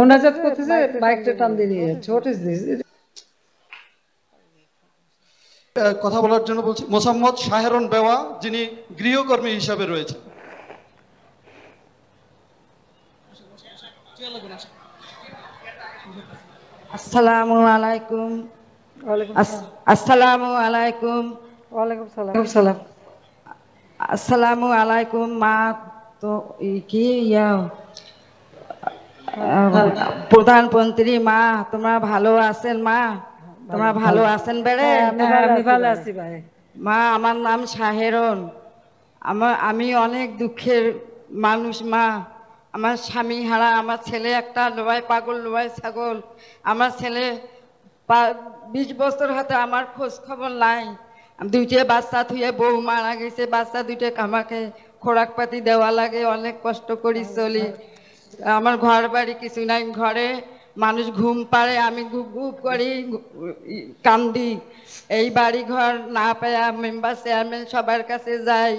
মোনাজাত করতেছে মাইকটা টান দিয়ে নিয়ে যাচ্ছে হোয়াট ইজ দিস কথা বলার জন্য বলছি মোসাম্মদ শাহরন বেওয়া যিনি গৃহকর্মী হিসাবে রয়েছেন আসসালামু আলাইকুম আসসালামু আলাইকুম ওয়ালাইকুম সালাম আসসালামু আলাইকুম মা তো কি ইয়া প্রধানমন্ত্রী মা তোমরা ভালো আছেন মা তোমরা ভালো আছেন বেড়ে হ্যাঁ, আমি ভালো হ্যাঁ, আছি মা আমার নাম শাহেরন আমার আমি অনেক দুঃখের মানুষ মা আমার স্বামী হারা আমার ছেলে একটা লোয়াই পাগল লোয়াই ছাগল আমার ছেলে বিশ বছর হতে আমার খোঁজ খবর নাই দুইটে বাচ্চা থুয়ে বউ মারা গেছে বাচ্চা দুইটে আমাকে খোরাক পাতি দেওয়া লাগে অনেক কষ্ট করি আচ্ছা। চলি আমার ঘর বাড়ি কিছু নাই ঘরে মানুষ ঘুম পারে আমি ঘুপ ঘুপ করি কান্দি এই বাড়ি ঘর না পায়া মেম্বার চেয়ারম্যান সবার কাছে যাই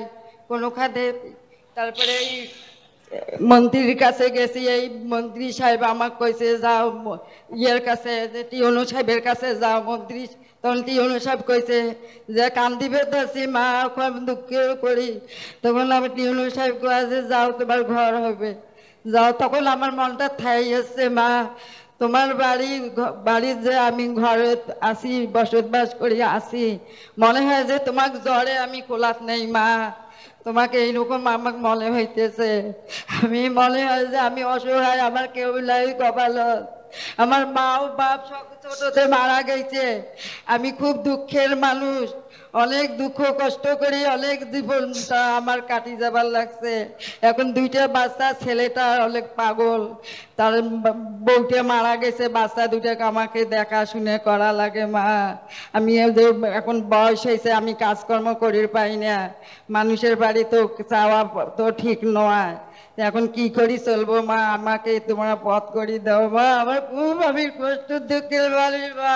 কোনো খাদে তারপরে এই মন্ত্রীর কাছে গেছি এই মন্ত্রী সাহেব আমার কইছে যাও ইয়ের কাছে যে টিউনু সাহেবের কাছে যাও মন্ত্রী তখন টিউনু সাহেব কইছে যে কান্দিবে ধরছি মা খুব দুঃখ করি তখন আমি টিউনু সাহেব কয়ে যাও তোমার ঘর হবে যাও তখন আমার মনটা থাই হচ্ছে মা তোমার বাড়ি বাড়ির যে আমি ঘরে আসি বসত বাস করি আসি মনে হয় যে তোমার জ্বরে আমি কোলাত নেই মা তোমাকে এইরকম আমার মনে হইতেছে আমি মনে হয় যে আমি অসহায় আমার কেউ নাই কপাল আমার মাও বাপ সব ছোটতে মারা গেছে আমি খুব দুঃখের মানুষ অনেক দুঃখ কষ্ট করে অনেক জীবনটা আমার কাটি যাবার লাগছে এখন দুইটা বাচ্চা ছেলেটা অনেক পাগল তার বউটা মারা গেছে বাচ্চা দুইটাকে আমাকে দেখাশুনে করা লাগে মা আমি এখন বয়স হয়েছে আমি কাজকর্ম করির পাই না মানুষের বাড়ি তো চাওয়া তো ঠিক নয় এখন কি করি চলবো মা আমাকে তোমার পথ করি দাও মা আমার খুব আমি কষ্ট দুঃখের বাড়ি মা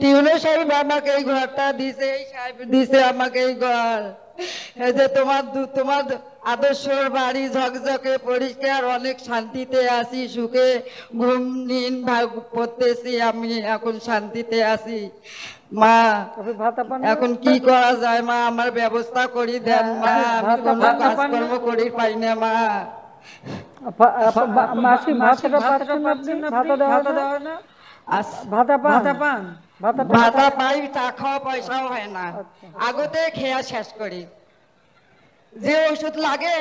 টিউনো সাহেব আমাকে এই ঘরটা দিছে এই সাহেব দিছে আমাকে এই ঘর এই যে তোমার তোমার আদর্শ বাড়ি ঝকঝকে পরিষ্কার অনেক শান্তিতে আছি সুখে ঘুম নিন ভাগ পড়তেছি আমি এখন শান্তিতে আছি মা এখন কি করা যায় মা আমার ব্যবস্থা করি দেন মা হ্যাঁ, আমি কোনো কাজকর্ম করি পাই না মা মাসি ভাতটা পাচ্ছেন আপনি ভাতটা দেওয়া না ভাতা পান ভাতা পাই চা খাওয়া পয়সাও হয় না আচ্ছা। আগতে খেয়া শেষ করি যে ওষুধ লাগে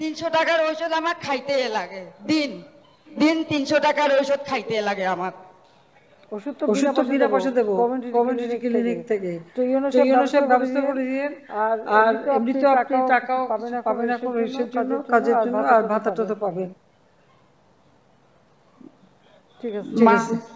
তিনশো টাকার ওষুধ আমার খাইতে লাগে দিন দিন তিনশো টাকার ওষুধ খাইতে লাগে আমার ওষুধ তো বিনা পয়সা দেবো কমিউনিটি ক্লিনিক থেকে ইউনোসেফ ব্যবস্থা করে দিয়েন আর এমনিতেও আপনি টাকাও পাবেন না কোনো হিসেব জন্য কাজের জন্য আর ভাতাটা তো পাবেন ঠিক আছে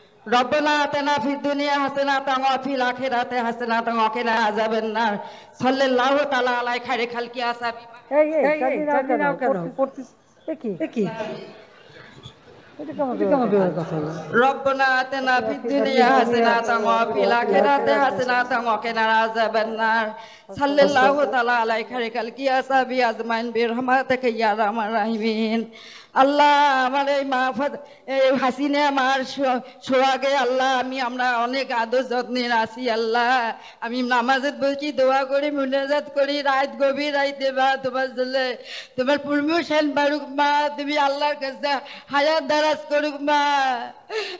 রব্বানা আতানা ফিদ দুনিয়া হাসানাতান ওয়া ফিল আখিরাতি হাসানাতান ওয়া কিনা আযাবান নার সাল্লাল্লাহু তাআলা আলাই খাইরে খালকি আসাবি এই এই কাজি নাও কেন পড়তিস আলাই খালকি আজমাইন রাহিমিন আল্লাহ আমার এই মাহফাত হাসিনে আমার সোহাগে আল্লাহ আমি আমরা অনেক আদর যত্নের আছি আল্লাহ আমি নামাজত বলছি দোয়া করি মুনাজাত করি রাত গভীর রাইতে বা তোমার জলে তোমার প্রমোশন বাড়ুক মা তুমি আল্লাহর কাছে হাজার দারাজ করুক মা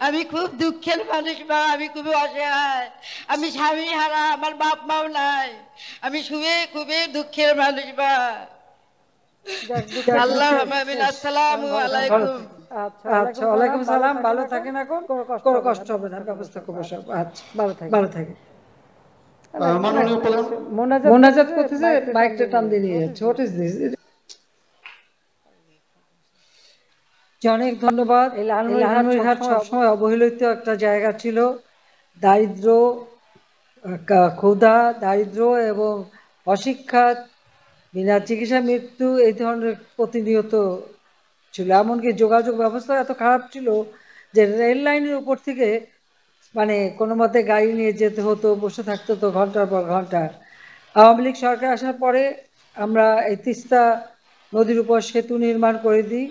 আমি খুব দুঃখের মানুষ মা আমি খুবই অসহায় আমি স্বামী হারা আমার বাপ মাও নাই আমি শুয়ে খুবই দুঃখের মানুষ মা অনেক আচ্ছা, আচ্ছা, আচ্ছা। ধন্যবাদ সবসময় অবহেলিত একটা জায়গা ছিল দারিদ্র ক্ষুধা দারিদ্র এবং অশিক্ষা বিনা চিকিৎসায় মৃত্যু এই ধরনের প্রতিনিয়ত ছিল এমনকি যোগাযোগ ব্যবস্থা এত খারাপ ছিল যে রেল লাইনের উপর থেকে মানে কোনো মতে গাড়ি নিয়ে যেতে হতো বসে থাকতে হতো ঘন্টার পর ঘন্টা আওয়ামী লীগ সরকার আসার পরে আমরা এই তিস্তা নদীর উপর সেতু নির্মাণ করে দিই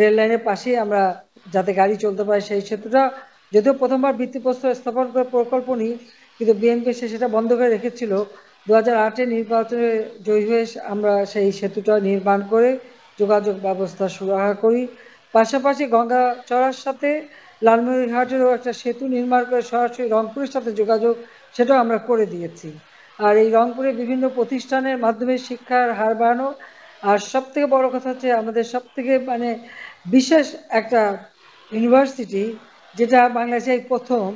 রেল লাইনের পাশেই আমরা যাতে গাড়ি চলতে পারে সেই সেতুটা যদিও প্রথমবার ভিত্তিপ্রস্তর স্থাপন করে প্রকল্প নিই কিন্তু বিএনপি সেটা বন্ধ করে রেখেছিল দু হাজার নির্বাচনে জয়ী হয়ে আমরা সেই সেতুটা নির্মাণ করে যোগাযোগ ব্যবস্থা সুরাহা করি পাশাপাশি গঙ্গা চড়ার সাথে লালমনিরহাটেরও একটা সেতু নির্মাণ করে সরাসরি রংপুরের সাথে যোগাযোগ সেটাও আমরা করে দিয়েছি আর এই রংপুরে বিভিন্ন প্রতিষ্ঠানের মাধ্যমে শিক্ষার হার বাড়ানো আর সব থেকে বড় কথা হচ্ছে আমাদের সব থেকে মানে বিশেষ একটা ইউনিভার্সিটি যেটা বাংলাদেশের প্রথম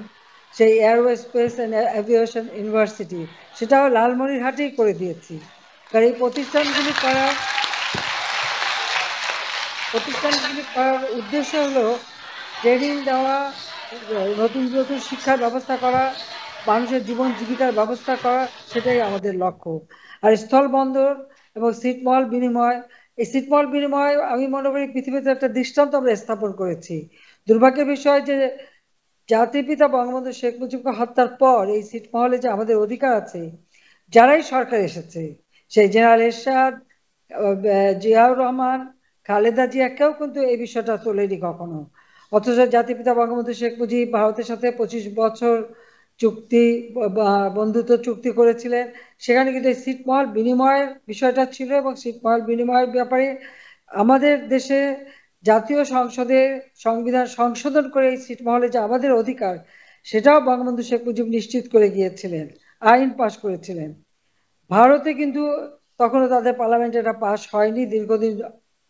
সেই airway space and aviation university সেটাও লালমনিরহাটেই করে দিয়েছি কারণ এই প্রতিষ্ঠানগুলি করার প্রতিষ্ঠানগুলি করার উদ্দেশ্য হলো ট্রেনিং দেওয়া নতুন নতুন শিক্ষার ব্যবস্থা করা মানুষের জীবন জীবিকার ব্যবস্থা করা সেটাই আমাদের লক্ষ্য আর স্থল বন্দর এবং সিটমল বিনিময় এই সিটমল বিনিময় আমি মনে করি পৃথিবীতে একটা দৃষ্টান্ত আমরা স্থাপন করেছি দুর্ভাগ্যের বিষয় যে জাতির পিতা বঙ্গবন্ধু শেখ মুজিবকে হত্যার পর এই ছিটমহলে যে আমাদের অধিকার আছে যারাই সরকার এসেছে সেই জেনারেল এরশাদ জিয়াউর রহমান খালেদা জিয়াকেও কিন্তু এই বিষয়টা তোলেনি কখনো অথচ জাতিপিতা বঙ্গবন্ধু শেখ মুজিব ভারতের সাথে পঁচিশ বছর চুক্তি বন্ধুত্ব চুক্তি করেছিলেন সেখানে কিন্তু এই ছিটমহল বিনিময়ের বিষয়টা ছিল এবং ছিটমহল বিনিময়ের ব্যাপারে আমাদের দেশে জাতীয় সংসদে সংবিধান সংশোধন করে এই ছিটমহলে যে আমাদের অধিকার সেটাও বঙ্গবন্ধু শেখ মুজিব নিশ্চিত করে গিয়েছিলেন আইন পাশ করেছিলেন ভারতে কিন্তু তখনও তাদের পার্লামেন্টে এটা পাশ হয়নি দীর্ঘদিন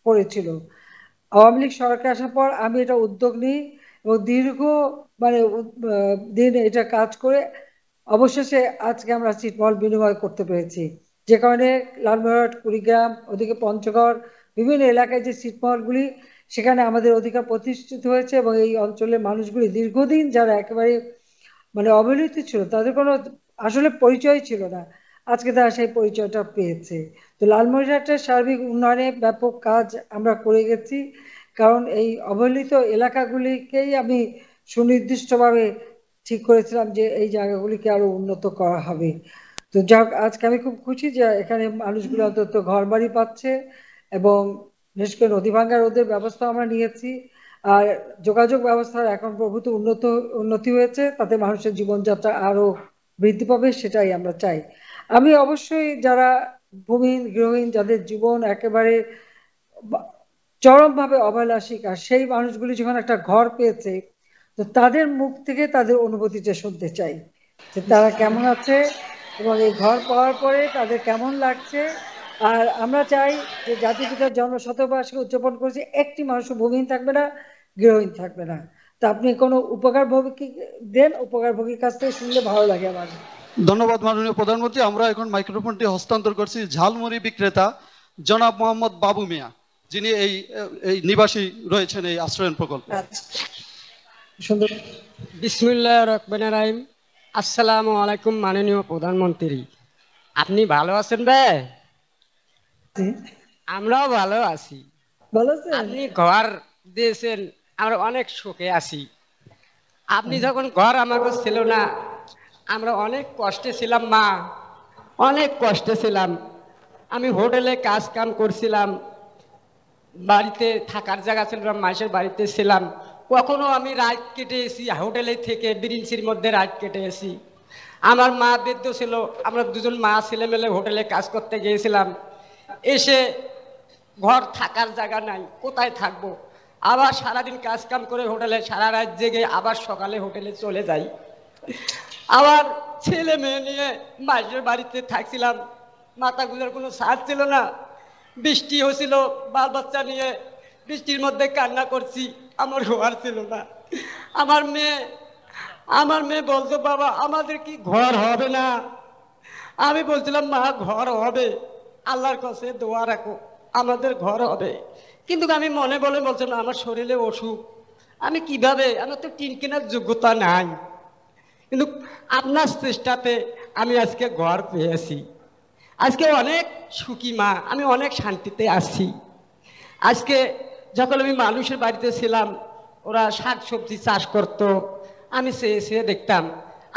পড়েছিল আওয়ামী লীগ সরকার আসার পর আমি এটা উদ্যোগ নিই এবং দীর্ঘ মানে দিন এটা কাজ করে অবশেষে আজকে আমরা ছিটমহল বিনিময় করতে পেরেছি যে কারণে লালমহাট কুড়িগ্রাম ওদিকে পঞ্চগড় বিভিন্ন এলাকায় যে ছিটমহলগুলি সেখানে আমাদের অধিকার প্রতিষ্ঠিত হয়েছে এবং এই অঞ্চলের মানুষগুলি দীর্ঘদিন যারা একেবারে মানে অবহেলিত ছিল তাদের কোনো আসলে পরিচয় ছিল না আজকে তারা সেই পরিচয়টা পেয়েছে তো লালমনিরহাটের সার্বিক উন্নয়নে ব্যাপক কাজ আমরা করে গেছি কারণ এই অবহেলিত এলাকাগুলিকেই আমি সুনির্দিষ্টভাবে ঠিক করেছিলাম যে এই জায়গাগুলিকে আরো উন্নত করা হবে তো যাক আজকে আমি খুব খুশি যে এখানে মানুষগুলো অন্তত ঘর বাড়ি পাচ্ছে এবং বিশেষ করে নদী ভাঙ্গা রোধের ব্যবস্থা আমরা নিয়েছি আর যোগাযোগ ব্যবস্থার এখন প্রভূত উন্নত উন্নতি হয়েছে তাতে মানুষের জীবনযাত্রা আরো বৃদ্ধি পাবে সেটাই আমরা চাই আমি অবশ্যই যারা ভূমিহীন গৃহহীন যাদের জীবন একেবারে চরমভাবে অবহেলা শিকার সেই মানুষগুলি যখন একটা ঘর পেয়েছে তো তাদের মুখ থেকে তাদের অনুভূতিটা শুনতে চাই যে তারা কেমন আছে এবং এই ঘর পাওয়ার পরে তাদের কেমন লাগছে আর আমরা চাই যে জাতির পিতার জন্ম শতবার্ষিকী উদযাপন করেছি একটি মানুষ ভূমিহীন থাকবে না গৃহহীন থাকবে না তা আপনি কোনো ভোগী দেন উপকারভোগীর কাছ থেকে শুনলে ভালো লাগে আমার ধন্যবাদ মাননীয় প্রধানমন্ত্রী আমরা এখন মাইক্রোফোনটি হস্তান্তর করছি ঝালমুড়ি বিক্রেতা জনাব মোহাম্মদ বাবু মিয়া যিনি এই এই নিবাসী রয়েছেন এই আশ্রয়ন প্রকল্পে আচ্ছা। সুন্দর বিসমিল্লাহ রহমান আসসালামু আলাইকুম মাননীয় প্রধানমন্ত্রী আপনি ভালো আছেন ভাই আমরাও ভালো আছি ভালো আছেন আপনি ঘর দিয়েছেন আমরা অনেক সুখে আছি আপনি যখন ঘর আমাকে ছিল না আমরা অনেক কষ্টে ছিলাম মা অনেক কষ্টে ছিলাম আমি হোটেলে কাজ কাম করছিলাম বাড়িতে থাকার জায়গা ছিল না মাসের বাড়িতে ছিলাম কখনো আমি রাত কেটে এসি হোটেলে থেকে বিরিঞ্চির মধ্যে রাত কেটে এসি আমার মা বৃদ্ধ ছিল আমরা দুজন মা ছেলেমেলে হোটেলে কাজ করতে গিয়েছিলাম এসে ঘর থাকার জায়গা নাই কোথায় থাকবো আবার সারাদিন কাজকাম করে হোটেলে সারা রাত জেগে আবার সকালে হোটেলে চলে যাই আবার ছেলে মেয়ে নিয়ে মাসের বাড়িতে থাকছিলাম মাথাগুলোর কোনো সাজ ছিল না বৃষ্টি হয়েছিল বাল বাচ্চা নিয়ে বৃষ্টির মধ্যে কান্না করছি আমার ঘর ছিল না আমার মেয়ে আমার মেয়ে বলতো বাবা আমাদের কি ঘর হবে না আমি বলছিলাম মা ঘর হবে আল্লাহর কাছে দোয়া রাখো আমাদের ঘর হবে কিন্তু আমি মনে বলে বলছে আমার শরীরে অসুখ আমি কিভাবে আমার তো টিন কেনার যোগ্যতা নাই কিন্তু আপনার চেষ্টাতে আমি আজকে ঘর পেয়েছি আজকে অনেক সুখী মা আমি অনেক শান্তিতে আছি আজকে যখন আমি মানুষের বাড়িতে ছিলাম ওরা শাক সবজি চাষ করত আমি সে দেখতাম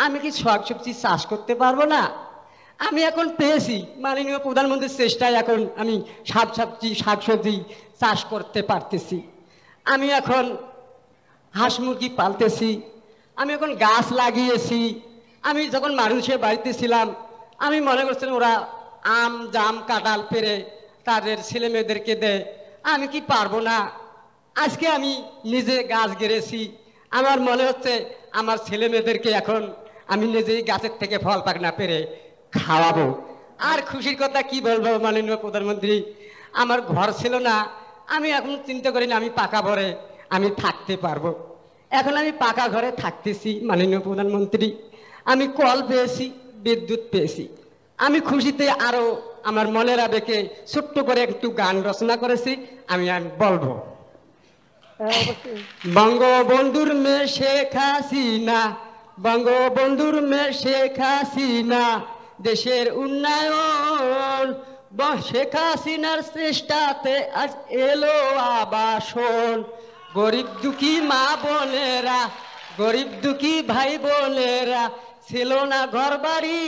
আমি কি শাক সবজি চাষ করতে পারবো না আমি এখন পেয়েছি মাননীয় প্রধানমন্ত্রীর চেষ্টায় এখন আমি শাক সবজি শাক সবজি চাষ করতে পারতেছি আমি এখন হাঁস মুরগি পালতেছি আমি এখন গাছ লাগিয়েছি আমি যখন মানুষের বাড়িতে ছিলাম আমি মনে করছিলাম ওরা আম জাম কাঁঠাল পেরে তাদের ছেলে মেয়েদেরকে দেয় আমি কি পারবো না আজকে আমি নিজে গাছ গেড়েছি আমার মনে হচ্ছে আমার ছেলে মেয়েদেরকে এখন আমি নিজেই গাছের থেকে ফল পাক না পেরে খাওয়াবো আর খুশির কথা কি বলবো মাননীয় প্রধানমন্ত্রী আমার ঘর ছিল না আমি এখন চিন্তা করি না আমি পাকা ঘরে আমি থাকতে পারবো এখন আমি পাকা ঘরে থাকতেছি মাননীয় প্রধানমন্ত্রী আমি কল পেয়েছি বিদ্যুৎ পেয়েছি আমি খুশিতে আরও আমার মনের আবেগে ছোট্ট করে একটু গান রচনা করেছি আমি বলবো হ্যাঁ, বঙ্গবন্ধুর মেয়ে শেখ হাসিনা বঙ্গবন্ধুর মেয়ে শেখ হাসিনা দেশের উন্নয়ন শেখ হাসিনার শ্রেষ্ঠাতে আজ এলো আবাসন গরিব দুঃখী মা বোনেরা গরিব দুঃখী ভাই বোনেরা ছিল না ঘর বাড়ি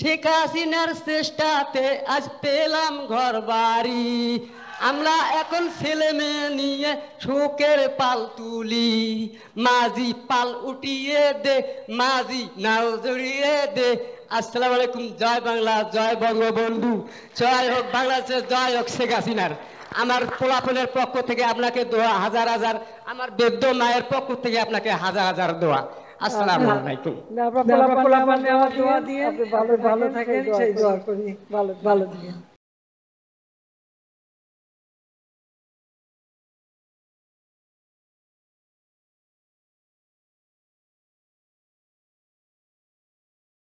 শেখ হাসিনার শ্রেষ্ঠাতে আজ পেলাম ঘর বাড়ি আমরা এখন ছেলে মেয়ে নিয়ে শোকের পাল তুলি মাঝি পাল উঠিয়ে দে মাঝি নাও জড়িয়ে দে আসসালামু আলাইকুম জয় বাংলা জয় বঙ্গবন্ধু জয় হোক বাংলাদেশের জয় হোক শেখ হাসিনার আমার পোলাপনের পক্ষ থেকে আপনাকে দোয়া হাজার হাজার আমার বেদ্য মায়ের পক্ষ থেকে আপনাকে হাজার হাজার দোয়া আসসালামু আচ্ছা। আলাইকুম